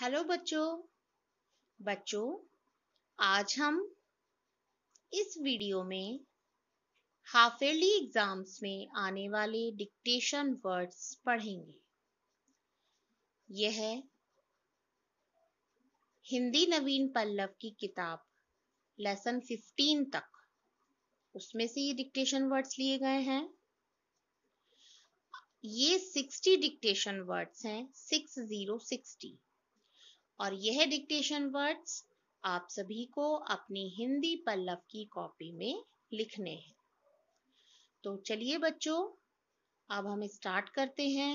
hello बच्चों बच्चों आज हम इस वीडियो में हाफ एयरली एग्जाम्स में आने वाले डिक्टेशन वर्ड्स पढ़ेंगे यह हिंदी नवीन पल्लव की किताब लेसन 15 तक उसमें से ये डिक्टेशन वर्ड्स लिए गए हैं ये 60 डिक्टेशन वर्ड्स हैं सिक्स जीरो सिक्सटी और यह डिक्टेशन वर्ड्स आप सभी को अपनी हिंदी पल्लव की कॉपी में लिखने हैं तो चलिए बच्चों अब हम स्टार्ट करते हैं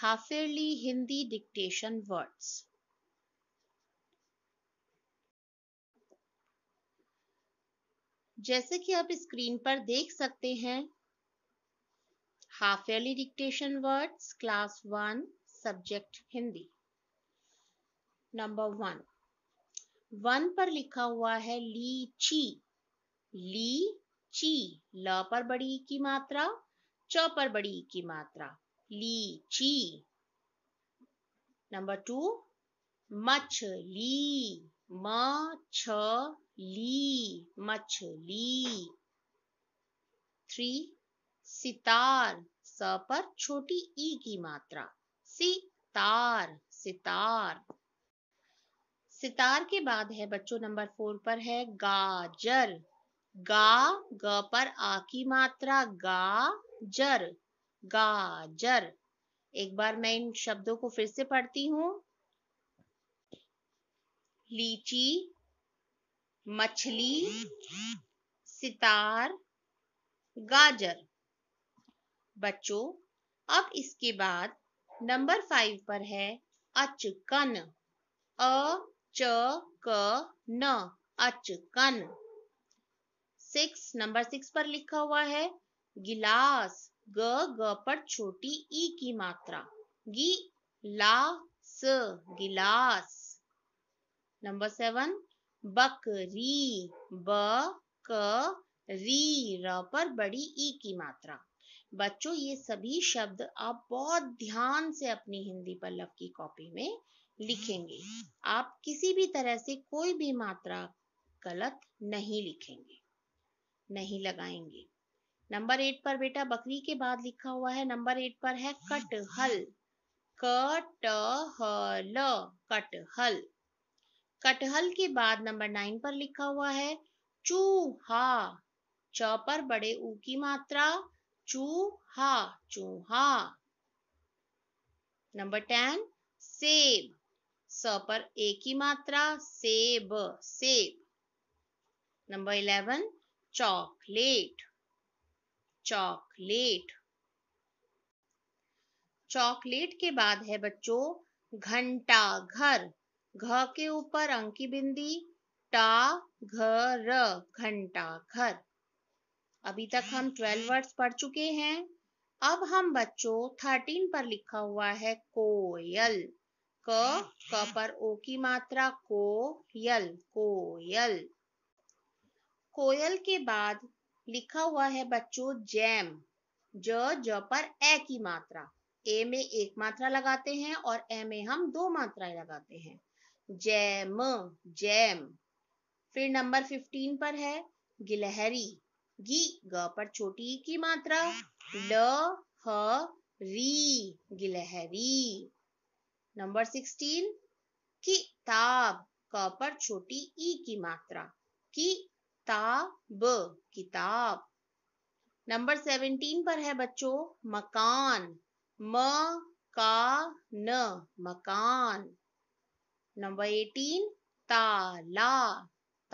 हाफिरली हिंदी डिक्टेशन वर्ड्स जैसे कि आप स्क्रीन पर देख सकते हैं half yearly dictation words class one subject Hindi number one one पर लिखा हुआ है ली ची ल पर बड़ी e की मात्रा च पर बड़ी e की मात्रा ली ची नंबर टू मछली मछली मछली थ्री सितार स पर छोटी ई e की मात्रा सितार सितार सितार के बाद है बच्चों नंबर फोर पर है गाजर गा ग पर आ की मात्रा गा जर गाजर एक बार मैं इन शब्दों को फिर से पढ़ती हूं लीची मछली सितार गाजर बच्चों अब इसके बाद नंबर फाइव पर है अचकन अ च क न अच कन सिक्स नंबर सिक्स पर लिखा हुआ है गिलास ग ग पर छोटी ई की मात्रा गी ला स गिलास नंबर सेवन बकरी ब क री र पर बड़ी ई की मात्रा बच्चों ये सभी शब्द आप बहुत ध्यान से अपनी हिंदी पल्लव की कॉपी में लिखेंगे आप किसी भी तरह से कोई भी मात्रा गलत नहीं लिखेंगे नहीं लगाएंगे नंबर एट पर बेटा बकरी के बाद लिखा हुआ है नंबर एट पर है कटहल कटहल कटहल कटहल के बाद नंबर नाइन पर लिखा हुआ है चूहा च पर बड़े ऊ की मात्रा चूहा चूहा नंबर टेन सेब स पर ए की मात्रा सेब सेब number eleven chocolate chocolate chocolate के बाद है बच्चों घंटा घर घ के ऊपर अंकी बिंदी टा घर घंटा घर अभी तक हम ट्वेल्व वर्ड्स पढ़ चुके हैं अब हम बच्चों थर्टीन पर लिखा हुआ है कोयल क क पर ओ की मात्रा को यल कोयल कोयल के बाद लिखा हुआ है बच्चों जैम ज ज पर ए की मात्रा ए में एक मात्रा लगाते हैं और ए में हम दो मात्राएं लगाते हैं जैम जैम फिर नंबर फिफ्टीन पर है गिलहरी गी ग पर छोटी की मात्रा ल ह री गिलहरी नंबर सिक्सटीन की ताब क पर छोटी ई की मात्रा की ताब किताब नंबर सेवनटीन पर है बच्चों मकान म का न मकान नंबर एटीन ताला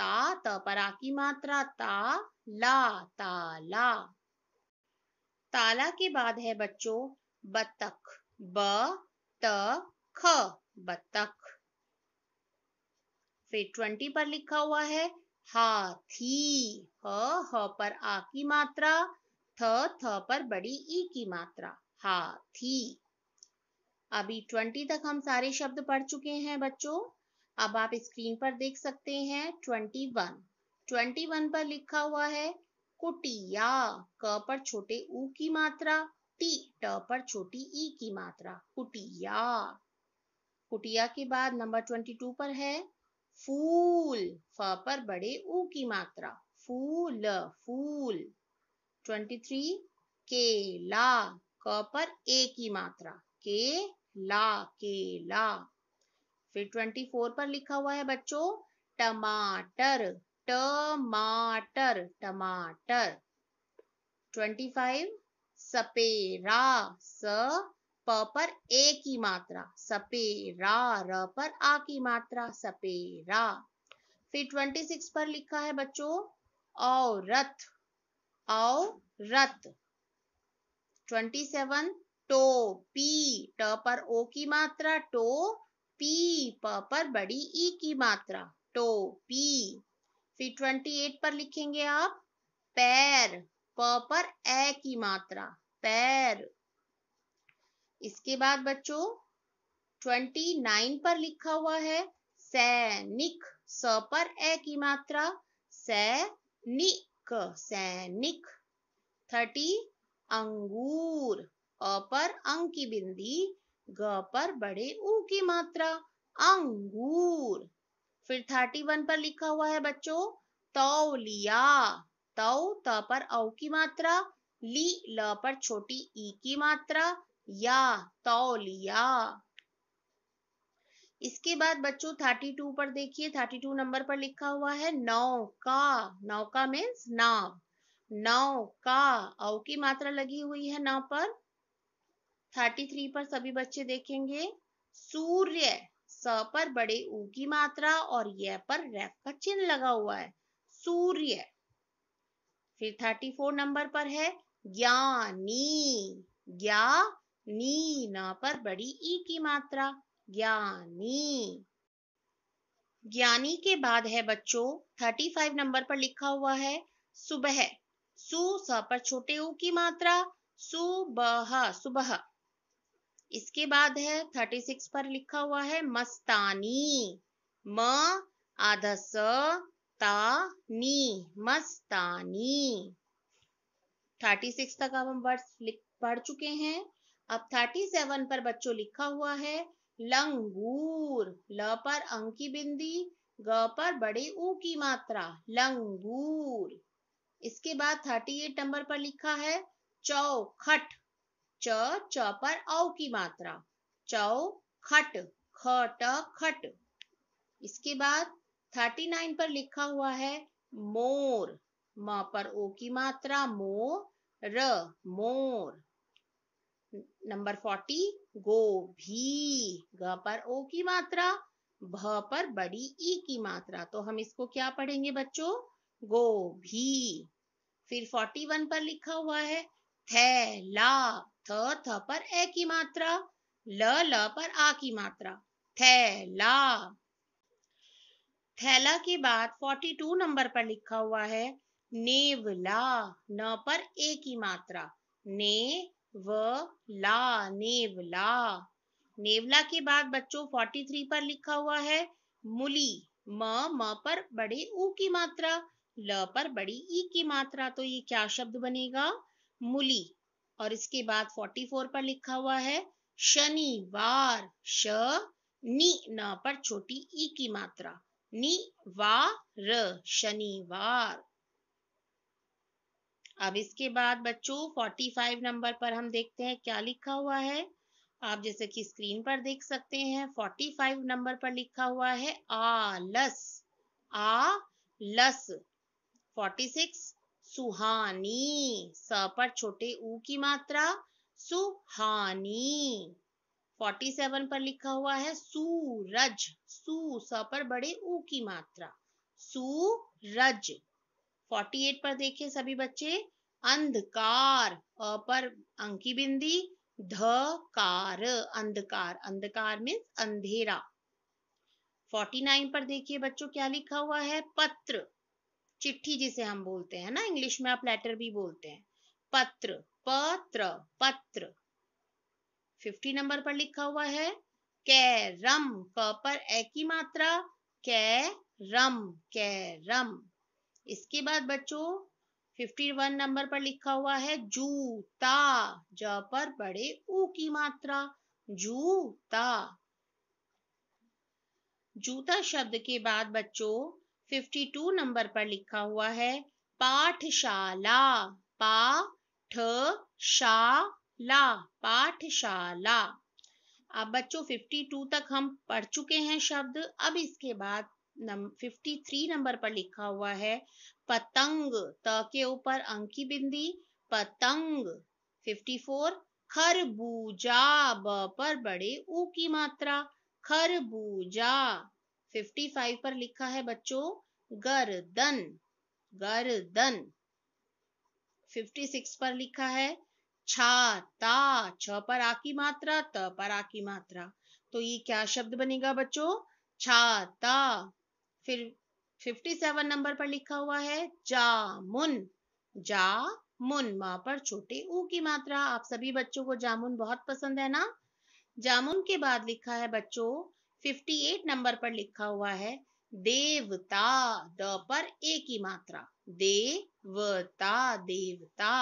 ता त परा की मात्रा ता ला ताला ताला के बाद है बच्चों बतख ब त ख बतख फिर ट्वेंटी पर लिखा हुआ है हाथी ह ह पर आ की मात्रा थ थ पर बड़ी ई की मात्रा हाथी अभी ट्वेंटी तक हम सारे शब्द पढ़ चुके हैं बच्चों अब आप स्क्रीन पर देख सकते हैं ट्वेंटी वन ट्वेंटी वन पर लिखा हुआ है कुटिया क पर छोटे ऊ की मात्रा टी ट पर छोटी ई की मात्रा कुटिया कुटिया के बाद नंबर ट्वेंटी टू पर है फूल फ पर बड़े ऊ की मात्रा फूल फूल ट्वेंटी थ्री केला क पर ए की मात्रा के ला केला फिर ट्वेंटी फोर पर लिखा हुआ है बच्चों टमाटर टमाटर टमाटर ट्वेंटी फाइव सपेरा स पर ए की मात्रा सपे रा र पर आ की मात्रा सपे रा फिर ट्वेंटी सिक्स पर लिखा है बच्चों औरत औरत ट्वेंटी सेवन टो पी ट पर ओ की मात्रा टो पी प पर बड़ी ई की मात्रा टो पी फिर ट्वेंटी एट पर लिखेंगे आप पैर प पर ए की मात्रा पैर इसके बाद बच्चों ट्वेंटी नाइन पर लिखा हुआ है सैनिक स पर ए की मात्रा सैनिक सैनिक थर्टी अंगूर अ पर अंग की बिंदी ग पर बड़े ऊ की मात्रा अंगूर फिर थर्टी वन पर लिखा हुआ है बच्चों तौलिया तौ त पर औ की मात्रा ली ल पर छोटी ई की मात्रा या तौलिया इसके बाद बच्चों 32 पर देखिए 32 नंबर पर लिखा हुआ है नौका नौका मीन्स नाव नौका औ की मात्रा लगी हुई है नाव पर 33 पर सभी बच्चे देखेंगे सूर्य स पर बड़े ऊ की मात्रा और यह पर रेफ का चिन्ह लगा हुआ है सूर्य फिर 34 नंबर पर है ज्ञानी ज्ञा नी न पर बड़ी ई की मात्रा ज्ञानी ज्ञानी के बाद है बच्चों 35 नंबर पर लिखा हुआ है सुबह सु स पर छोटे ऊ की मात्रा सुबह सुबह इसके बाद है 36 पर लिखा हुआ है मस्तानी म आधस ता नी मस्तानी 36 तक अब हम वर्ड्स पढ़ चुके हैं अब 37 पर बच्चों लिखा हुआ है लंगूर ल पर अंक की बिंदी ग पर बड़े ऊ की मात्रा लंगूर इसके बाद 38 नंबर पर लिखा है चौखट च च पर औ की मात्रा चौखट खट खट इसके बाद 39 पर लिखा हुआ है मोर म पर ओ की मात्रा मो र मोर नंबर फोर्टी गो भी ग पर ओ की मात्रा भ पर बड़ी ई की मात्रा तो हम इसको क्या पढ़ेंगे बच्चों गो भी फिर फोर्टी वन पर लिखा हुआ है ला थ थ पर ए की मात्रा ल ल पर आ की मात्रा थैला थैला के बाद फोर्टी टू नंबर पर लिखा हुआ है नेवला न पर ए की मात्रा ने व ला नेवला नेवला के बाद बच्चों 43 पर लिखा हुआ है मुली म म पर बड़े ऊ की मात्रा ल पर बड़ी ई की मात्रा तो ये क्या शब्द बनेगा मुली और इसके बाद 44 पर लिखा हुआ है शनिवार श नी न पर छोटी ई की मात्रा नी वा र शनिवार अब इसके बाद बच्चों 45 नंबर पर हम देखते हैं क्या लिखा हुआ है आप जैसे कि स्क्रीन पर देख सकते हैं 45 नंबर पर लिखा हुआ है आलस आलस 46 सुहानी स पर छोटे ऊ की मात्रा सुहानी 47 पर लिखा हुआ है सूरज सू स पर बड़े ऊ की मात्रा सूरज 48 पर देखिए सभी बच्चे अंधकार अ पर अंकी बिंदी ध कार अंधकार अंधकार मीन्स अंधेरा 49 पर देखिए बच्चों क्या लिखा हुआ है पत्र चिट्ठी जिसे हम बोलते हैं ना इंग्लिश में आप लेटर भी बोलते हैं पत्र पत्र पत्र 50 नंबर पर लिखा हुआ है कैरम क पर एक ही मात्रा कैरम कैरम इसके बाद बच्चों 51 नंबर पर लिखा हुआ है जूता ज पर बड़े ऊ की मात्रा जूता जूता शब्द के बाद बच्चों 52 नंबर पर लिखा हुआ है पाठशाला पाठशाला पाठशाला अब बच्चों 52 तक हम पढ़ चुके हैं शब्द अब इसके बाद फिफ्टी थ्री नंबर पर लिखा हुआ है पतंग त के ऊपर अंकी बिंदी पतंग फिफ्टी फोर खरबूजा ब पर बड़े उ की मात्रा खरबूजा फाइव पर लिखा है बच्चों गर्दन गर्दन फिफ्टी सिक्स पर लिखा है छाता छ पर आ की मात्रा त पर आ की मात्रा तो ये क्या शब्द बनेगा बच्चों छाता फिर 57 नंबर पर लिखा हुआ है जामुन जामुन माँ पर छोटे ऊ की मात्रा आप सभी बच्चों को जामुन बहुत पसंद है ना जामुन के बाद लिखा है बच्चों 58 नंबर पर लिखा हुआ है देवता द पर ए की मात्रा देवता देवता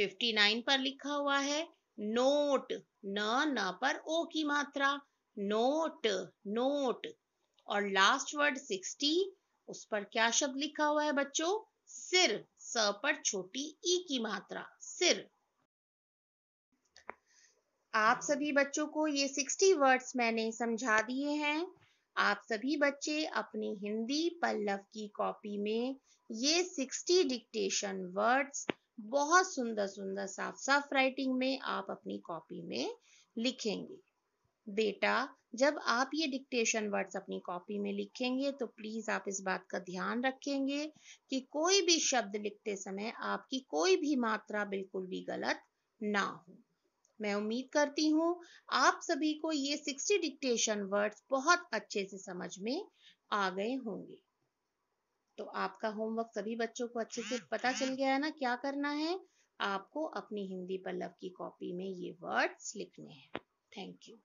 59 पर लिखा हुआ है नोट न न पर ओ की मात्रा नोट नोट और लास्ट वर्ड सिक्सटी उस पर क्या शब्द लिखा हुआ है बच्चों सिर स पर छोटी ई की मात्रा सिर आप सभी बच्चों को ये सिक्सटी वर्ड्स मैंने समझा दिए हैं आप सभी बच्चे अपनी हिंदी पल्लव की कॉपी में ये सिक्सटी डिक्टेशन वर्ड्स बहुत सुंदर सुंदर साफ साफ राइटिंग में आप अपनी कॉपी में लिखेंगे बेटा जब आप ये डिक्टेशन वर्ड्स अपनी कॉपी में लिखेंगे तो प्लीज़ आप इस बात का ध्यान रखेंगे कि कोई भी शब्द लिखते समय आपकी कोई भी मात्रा बिल्कुल भी गलत ना हो मैं उम्मीद करती हूँ आप सभी को ये 60 डिक्टेशन वर्ड्स बहुत अच्छे से समझ में आ गए होंगे तो आपका होमवर्क सभी बच्चों को अच्छे से पता चल गया है ना क्या करना है आपको अपनी हिंदी पल्लव की कॉपी में ये वर्ड्स लिखने हैं थैंक यू